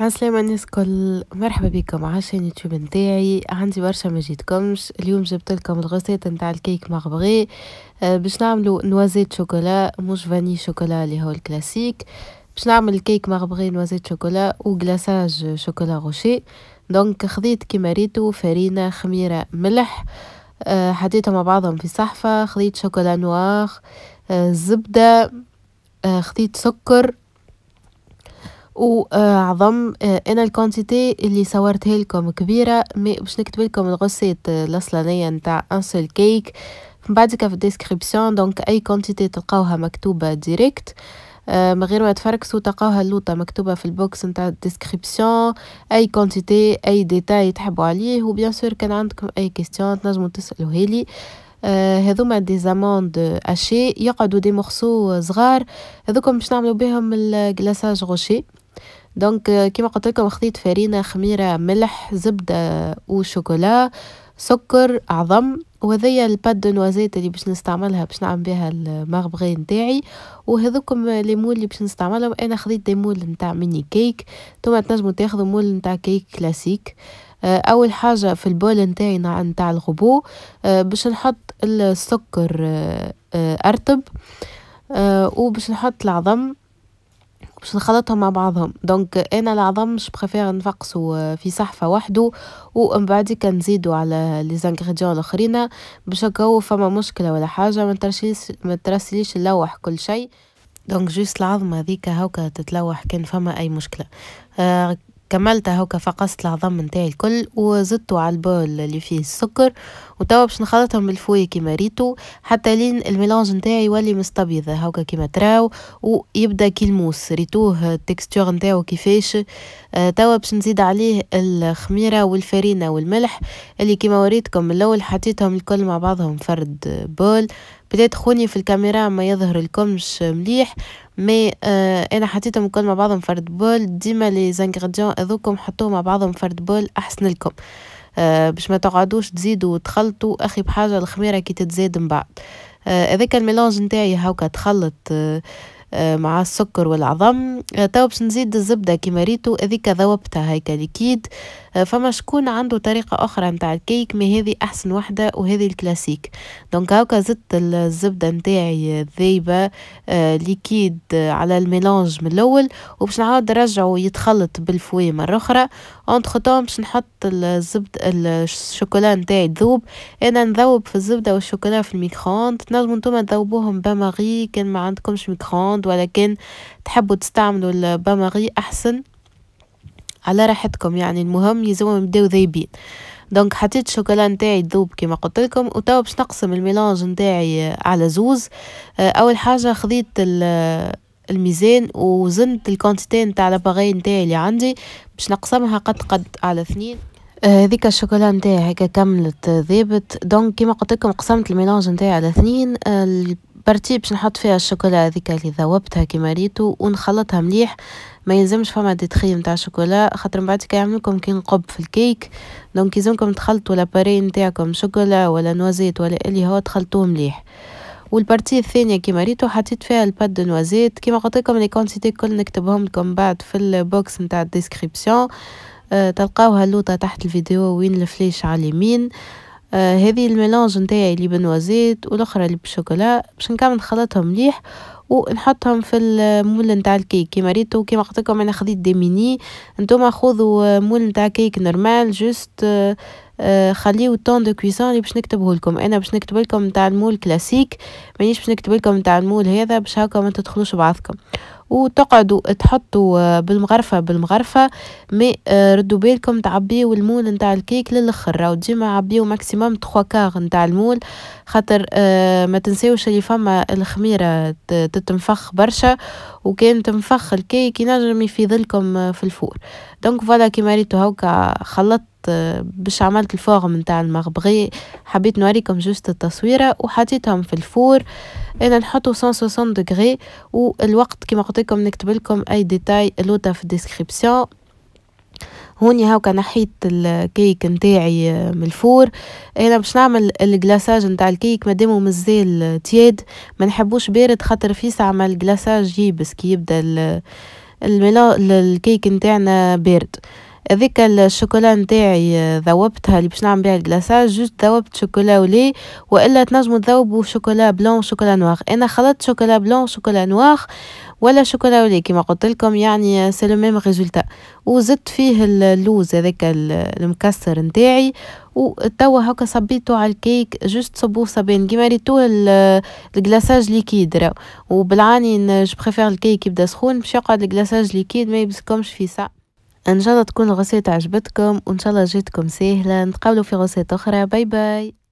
عسلامة الناس كل مرحبا بكم عشان يوتيوب نتاعي عندي برشا ما جيتكمش اليوم جبت لكم الغسيت نتاع الكيك مغبغي آه، باش نعملو نوازيت شوكولا مش فاني شوكولا اللي هو الكلاسيك باش نعمل الكيك مغبغي نوازيت شوكولا وغلاساج شوكولا غوشي دونك خذيت كيما ريتو فرينة خميرة ملح آه، حطيتهم مع بعضهم في صحفة خذيت شوكولا نوار آه، زبدة أه خذيت سكر وعظم انا آه، الكونتيتي اللي صورتها لكم كبيره مي باش نكتب لكم الغسيت آه، الاصلانيه نتاع انسل كيك من بعدك في الديسكريبسيون دونك اي كونتيتي تلقاوها مكتوبه ديريكت آه، من غير ما تفركسوا تلقاوها اللوطه مكتوبه في البوكس نتاع الديسكريبسيون اي كونتيتي اي ديتاي تحبوا عليه وبيان سور كان عندكم اي كيستيون تنجموا تسالوها لي هذوما دي زاموند اشي يقعدوا دي مخصو صغار هذوكم باش نعملو بهم الكلاساج غوشي دونك كيما قلت لكم خذيت فرينه خميره ملح زبده وشوكولا سكر عظم وهذيا الباد نوازيت اللي باش نستعملها باش نعمل بها المغبغي نتاعي وهذوكم مول اللي باش نستعملهم انا خذيت مول نتاع ميني كيك توما تنجموا تاخذوا مول نتاع كيك كلاسيك اول حاجه في البول نتاعي نتاع الغبو باش نحط السكر ارتب وباش نحط العظم باش نخلطهم مع بعضهم دونك انا العظم مش بخافير نفقسو آه، في صحفه وحده ومن بعد نزيدو على لي زانغريديون الاخرين باش هو فما مشكله ولا حاجه ما ترسليش ما ترسليش نلوح كل شيء دونك جوست العظمه هذيك هاكا تتلوح كان فما اي مشكله آه كملتها هكا فقصت العظم نتاعي الكل وزدتو على البول اللي فيه السكر وتوا باش نخلطهم بالفوي كيما ريتو حتى لين الميلانج نتاعي يولي مستبيض هكا كيما تراو ويبدا كيلموس ريتوه التكستور نتاعو كيفاش آه، توا باش نزيد عليه الخميره والفرينه والملح اللي كيما وريتكم من الاول حطيتهم الكل مع بعضهم فرد بول بدات خوني في الكاميرا ما يظهر لكمش مليح مي آه انا حطيتهم كل مع بعضهم فرد بول ديما لي زانغريديون هذوكم حطوهم مع بعضهم فرد بول احسن لكم آه باش ما تقعدوش تزيدوا وتخلطوا اخي بحاجه الخميره كي تتزاد من بعد آه، هذاك آه الميلونج نتاعي هاكا تخلط آه،, آه مع السكر والعظم آه، تو باش نزيد الزبده كيما ريتو هذيك ذوبتها هيك ليكيد فما شكون عنده طريقة أخرى نتاع الكيك مي هذه أحسن وحدة وهذه الكلاسيك دونك هاكا زدت الزبدة نتاعي ذايبه آه، ليكيد على الميلانج من الأول وباش نعاود نرجعه يتخلط بالفوي مرة أخرى اونتخ طون باش نحط الزبد الشوكولا نتاعي تذوب أنا نذوب في الزبدة والشوكولا في الميكرووند تنجمو نتوما تذوبوهم باماري كان ما عندكمش ميكرووند ولا كان تحبوا تستعملوا الباماري أحسن على راحتكم يعني المهم يلزمهم يبداو ذايبين دونك حطيت الشوكولا نتاعي تذوب كما قلت لكم وتوا باش نقسم الميلانج نتاعي على زوز آه، اول حاجه خذيت الميزان وزنت الكونتيتي نتاع لاباغي نتاعي اللي عندي باش نقسمها قد قد على اثنين آه، هذيك الشوكولا نتاعي هكا كملت ذابت دونك كيما قلت لكم قسمت الميلانج نتاعي على اثنين آه، البارتي باش نحط فيها الشوكولا هذيك اللي ذوبتها كيما ريتو ونخلطها مليح ما يلزمش فما ديتخي نتاع شوكولا خاطر من بعد كيعملكم كي نقب في الكيك دونك يلزمكم تخلطوا لاباري نتاعكم شوكولا ولا نوازيت ولا اللي هو تخلطوه مليح والبارتي الثانيه كيما ريتو حطيت فيها الباد نوازيت كيما قلت لكم لي كونتيتي كل نكتبهم لكم بعد في البوكس نتاع الديسكريبسيون أه، تلقاوها اللوطه تحت الفيديو وين الفليش على اليمين أه آه، هذه الميلانج نتاعي اللي بنوازيت والاخرى اللي بالشوكولا باش نكمل نخلطهم مليح ونحطهم في المول نتاع الكيك كيما ريتو كيما قلت لكم انا خديت دي ميني نتوما خذوا مول نتاع كيك نورمال جوست خليو طون دو كويسون اللي باش نكتبه لكم انا باش نكتب لكم نتاع المول كلاسيك مانيش باش نكتب لكم نتاع المول هذا باش هاكا ما تدخلوش بعضكم وتقعدوا تحطوا آه، بالمغرفة بالمغرفة ما آه، ردوا بالكم تعبيه والمول نتاع الكيك للاخر وديما ديما عبيو ماكسيموم 3 كار نتاع المول خاطر آه، ما تنساوش اللي فما الخميرة تتنفخ برشا وكان تنفخ الكيك ينجم يفيضلكم في الفور دونك فوالا كيما ريتو هاوكا خلطت باش عملت الفورم نتاع المغبغي حبيت نوريكم جوست التصويره وحطيتهم في الفور انا نحطو 160 دغري والوقت كيما قلت لكم نكتب لكم اي ديتاي لوطا في الديسكريبسيون هوني هاكا نحيت الكيك نتاعي من الفور انا باش نعمل الجلاساج نتاع الكيك مادامو مازال تياد ما نحبوش بارد خاطر في ساعه ما الجلاساج يبس كي يبدا الكيك نتاعنا بارد هذيك الشوكولا نتاعي آه، ذوبتها اللي باش نعمل بها الكلاصاج جوست ذوبت شوكولا ولي والا تنجموا تذوبوا شوكولا بلون شوكولا نوار انا خلطت شوكولا بلون شوكولا نوار ولا شوكولا ولي كما قلت لكم يعني سي لو ميم ريزولتا وزدت فيه اللوز هذاك المكسر نتاعي وتوا هكا صبيته على الكيك جوست صبوه صابين كيما ريتو الكلاصاج ليكيد راهو وبالعاني جو بريفير الكيك يبدا سخون باش يقعد الكلاصاج ليكيد ما يبسكمش في ساعه ان شاء الله تكون الغسيط عجبتكم وان شاء الله جيتكم سهله نتقابلوا في غسيط اخرى باي باي